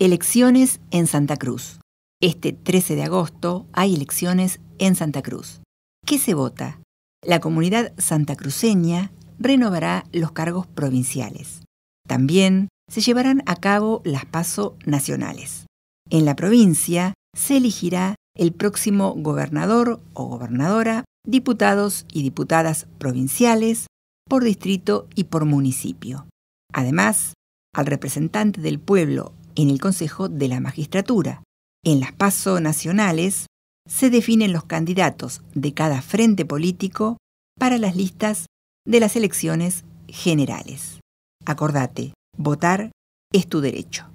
Elecciones en Santa Cruz. Este 13 de agosto hay elecciones en Santa Cruz. ¿Qué se vota? La comunidad santacruceña renovará los cargos provinciales. También se llevarán a cabo las PASO nacionales. En la provincia se elegirá el próximo gobernador o gobernadora, diputados y diputadas provinciales, por distrito y por municipio. Además, al representante del pueblo en el Consejo de la Magistratura. En las PASO nacionales se definen los candidatos de cada frente político para las listas de las elecciones generales. Acordate, votar es tu derecho.